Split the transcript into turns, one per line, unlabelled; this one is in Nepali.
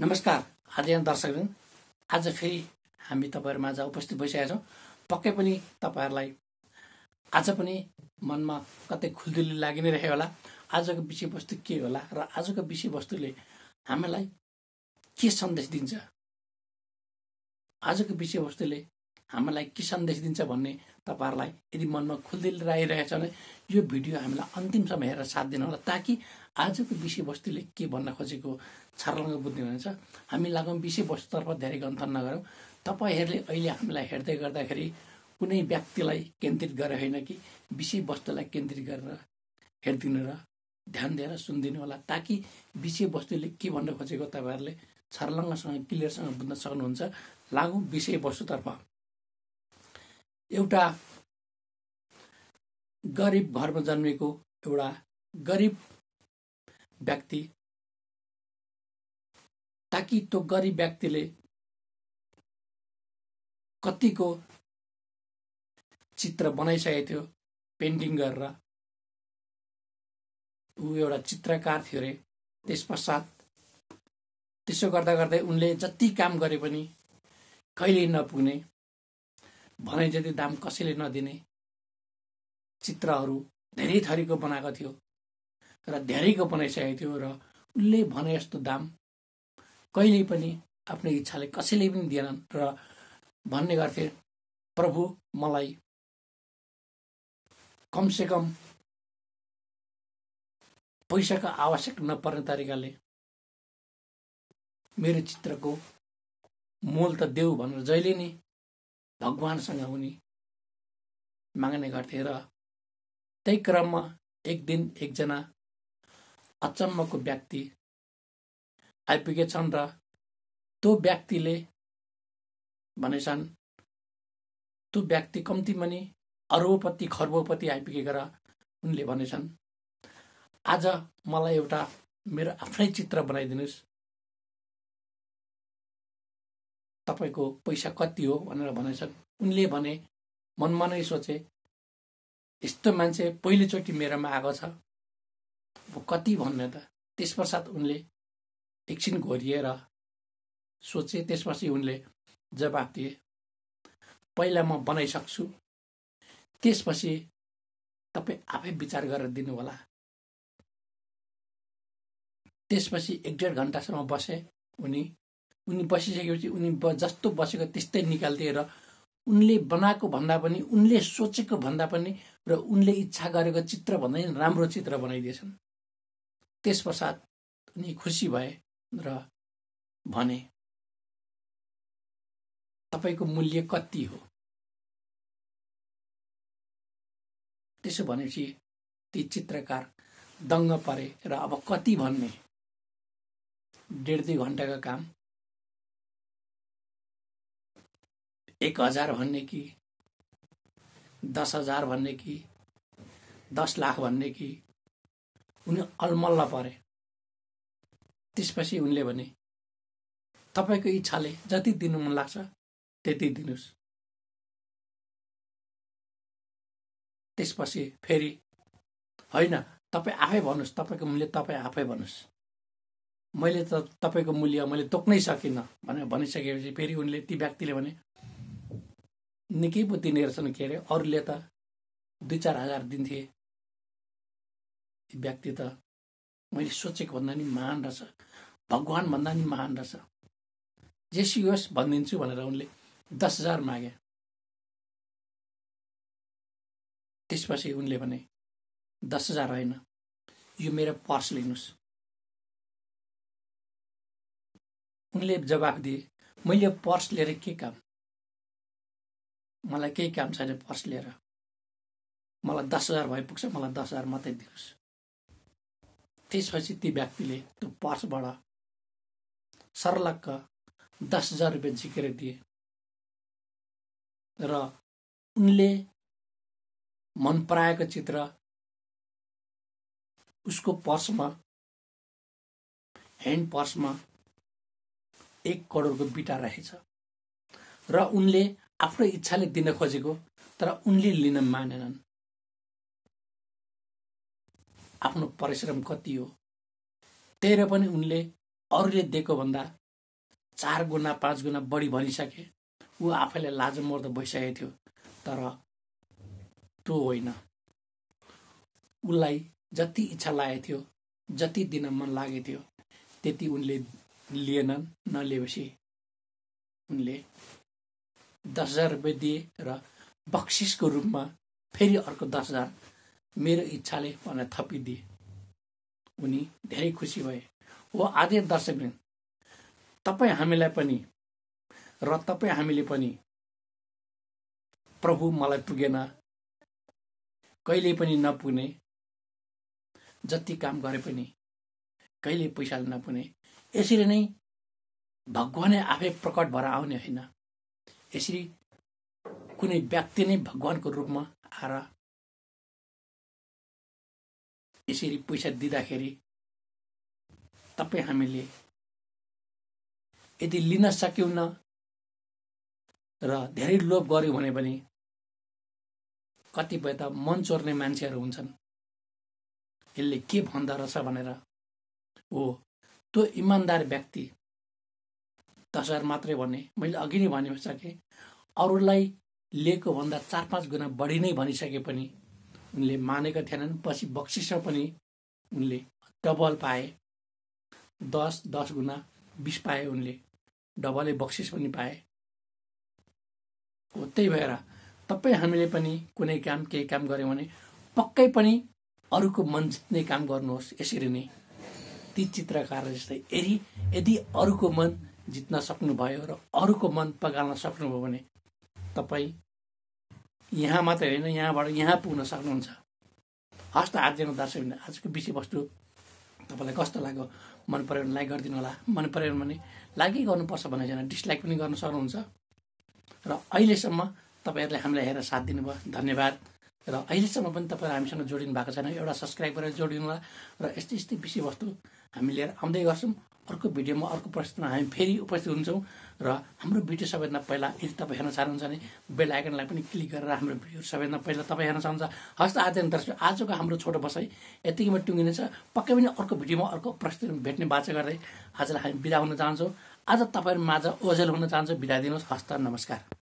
नमस्कार आज यहाँ दर्शकहरू आज फेरि हामी तपाईँहरूमा आज उपस्थित भइसकेका छौँ पक्कै पनि तपाईँहरूलाई आज पनि मनमा कतै खुल्दुली लागि नै रह्यो होला आजको विषयवस्तु के होला र आजको विषयवस्तुले हामीलाई के सन्देश दिन्छ आजको विषयवस्तुले हामीलाई के सन्देश दिन्छ भन्ने तपाईँहरूलाई यदि मनमा खुल्दुली आइरहेको छ भने यो भिडियो हामीलाई अन्तिमसम्म हेरेर साथ दिनुहोला ताकि आजको विषयवस्तुले के भन्न खोजेको छर्लङ्ग बुद्धि हुनुहुन्छ हामी लागौँ विषयवस्तुतर्फ धेरै गन्थन नगरौँ तपाईँहरूले अहिले हामीलाई हेर्दै गर्दाखेरि कुनै व्यक्तिलाई केन्द्रित गरेर होइन कि विषयवस्तुलाई केन्द्रित गरेर हेरिदिनु र ध्यान दिएर सुनिदिनु होला ताकि विषयवस्तुले के भन्न खोजेको तपाईँहरूले छर्लङ्गसँग क्लियरसँग बुझ्न सक्नुहुन्छ लागौँ विषयवस्तुतर्फ एउटा गरिब घरमा
जन्मेको एउटा गरिब व्यक्ति ताकि त्यो गरिब व्यक्तिले कतिको चित्र बनाइसकेको थियो पेन्टिङ गरेर
ऊ एउटा चित्रकार थियो अरे त्यस पश्चात त्यसो गर्दा गर्दै उनले जति काम गरे पनि कहिल्यै नपुग्ने भनाइ जति दाम कसैले नदिने चित्रहरू धेरै थरीको बनाएको थियो र धेरैको बनाइसकेको थियो र उसले भने जस्तो दाम कहिल्यै पनि आफ्नो इच्छाले कसैले पनि दिएनन् र भन्ने गर्थे प्रभु मलाई कमसे कम
पैसाको आवश्यक नपर्ने तरिकाले मेरो चित्रको मोल त देऊ भनेर जहिले नै भगवान्सँग उनी माग्ने गर्थे र त्यही क्रममा एक दिन एकजना अचम्मको व्यक्ति
आइपुगेछन् र त्यो व्यक्तिले भनेछन् त्यो व्यक्ति पनि नि अर्बपति खर्बपति र उनले भनेछन् आज मलाई एउटा मेरो आफ्नै चित्र बनाइदिनुहोस्
तपाईँको पैसा कति हो भनेर भनेछन्
उनले भने मनमा नै सोचे यस्तो मान्छे पहिलोचोटि मेरोमा आएको छ कति भन्ने त त्यस पश्चात उनले एकछिन घोरिएर सोचे त्यसपछि उनले जवाब दिए पहिला म बनाइसक्छु त्यसपछि तपाईँ आफै विचार गरेर दिनुहोला त्यसपछि एक डेढ घन्टासम्म बसे उनी उनी बसिसकेपछि उनी ब जस्तो बसेको त्यस्तै निकालिदिए र उनले बनाएको भन्दा पनि उनले सोचेको भन्दा पनि र उनले इच्छा गरेको चित्र भन्दा राम्रो चित्र बनाइदिएछन् त्यस पश्चात उनी खुसी भए
र भने तपाईँको मूल्य कति हो त्यसो भनेपछि ती चित्रकार दङ्ग परे र अब कति भन्ने डेढ दुई घन्टाको का काम एक हजार
भन्ने कि दस हजार भन्ने कि दस लाख भन्ने कि उनी अलमल्ला परे त्यसपछि उनले भने तपाईँको इच्छाले जति दिनु मन लाग्छ त्यति दिनुहोस्
त्यसपछि फेरि
होइन तपाईँ आफै भन्नुहोस् तपाईँको मूल्य तपाईँ आफै भन्नुहोस् मैले त तपाईँको मूल्य मैले तोक्नै सकिनँ भनेर भनिसकेपछि फेरि उनले ती व्यक्तिले भने निकै पो रहेछन् के अरे अरूले त दुई चार हजार दिन्थे व्यक्ति त मैले सोचेको भन्दा नि महान रहेछ भगवान् भन्दा नि महान रहेछ जेसी होस् भनिदिन्छु भनेर उनले दस हजार मागे
त्यसपछि उनले भने दस हजार होइन यो मेरो पर्स लिनुहोस् उनले जवाफ दिए मैले पर्स लिएर के काम
मलाई केही काम छैन पर्स लिएर मलाई दस हजार भइपुग्छ मलाई दस हजार मात्रै दिनुहोस् त्यसपछि ती व्यक्तिले त्यो पर्सबाट
सर्लक्क दस हजार रुपियाँ झिकेर दिए र उनले मन पराएको चित्र उसको पर्समा ह्यान्ड पर्समा
एक करोडको बिटा रहेछ र उनले आफ्नो इच्छाले दिन खोजेको तर उनले लिन मानेनन् आफ्नो परिश्रम कति हो त्यही पनि उनले अरूले दिएको भन्दा चार गुणा पाँच गुणा बढी भनिसके ऊ आफैले लाजमर्द भइसकेको थियो तर त्यो होइन उसलाई जति इच्छा लागेको थियो जति दिन मन लागेको थियो त्यति उनले लिएनन् नलिएपछि उनले दस हजार रुपियाँ दिए र बक्सिसको रूपमा फेरि अर्को दस हजार मेरो इच्छाले उहाँलाई थपिदिए उनी धेरै खुसी भए हो आदेश दर्शकले तपाईँ हामीलाई पनि र तपाईँ हामीले पनि
प्रभु मलाई पुगेन कहिले पनि नपुग्ने
जति काम गरे पनि कहिले पैसा नपुग्ने यसरी नै भगवानै आफै प्रकट भएर आउने होइन यसरी
कुनै व्यक्ति नै भगवानको रूपमा आएर यसरी पैसा दिँदाखेरि तपाईँ हामीले यदि लिन सक्यौँ र धेरै लोभ
गऱ्यौँ भने पनि कतिपय त मन चोर्ने मान्छेहरू हुन्छन् यसले के भन्दो रहेछ भनेर हो त्यो इमान्दार व्यक्ति दस हजार मात्रै भने मैले अघि नै भनिसकेँ अरूलाई लिएको भन्दा चार पाँच गुणा बढी नै भनिसके पनि उनले मानेका थिएनन् पछि बक्सिस पनि उनले डबल पाए दस दस गुणा बिस पाए उनले डबलै बक्सिस पनि पाए हो त्यही भएर तपाईँ हामीले पनि कुनै काम केही काम गऱ्यौँ भने पक्कै पनि अरूको मन जित्ने काम गर्नुहोस् यसरी नै ती चित्रकार जस्तै यदि यदि अरूको मन जित्न सक्नुभयो र अरूको मन पगाल्न सक्नुभयो भने तपाईँ यहाँ मात्रै होइन यहाँबाट यहाँ पुग्न सक्नुहुन्छ हस्त आजको दर्शक आजको विषयवस्तु तपाईँलाई कस्तो लाग्यो मन पऱ्यो भने लाइक गरिदिनु होला मन पऱ्यो भने लाइकै गर्नुपर्छ भन्ने छैन डिसलाइक पनि गर्न सक्नुहुन्छ र अहिलेसम्म तपाईँहरूले हामीलाई हेरेर साथ दिनुभयो धन्यवाद र अहिलेसम्म पनि तपाईँहरू हामीसँग जोडिनु भएको छैन एउटा सब्सक्राइब गरेर जोडिनु होला र यस्तै यस्तै विषयवस्तु हामी लिएर आउँदै गर्छौँ अर्को भिडियोमा अर्को प्रश्नमा हामी फेरि उपस्थित हुन्छौँ र हाम्रो भिडियो सबैभन्दा पहिला यदि तपाईँ हेर्न चाहनुहुन्छ भने बेल आइकनलाई पनि क्लिक गरेर हाम्रो भिडियो सबैभन्दा पहिला तपाईँ हेर्न चाहनुहुन्छ हस्त आज दर्शक आजको हाम्रो छोटो बसाइ यतिकैमा टुङ्गिनेछ पक्कै पनि अर्को भिडियोमा अर्को प्रश्न भेट्ने बाचा गर्दै आजलाई हामी बिदा हुन चाहन्छौँ आज तपाईँहरू माझ ओझेल हुन चाहन्छौँ बिदा दिनुहोस् हस्त नमस्कार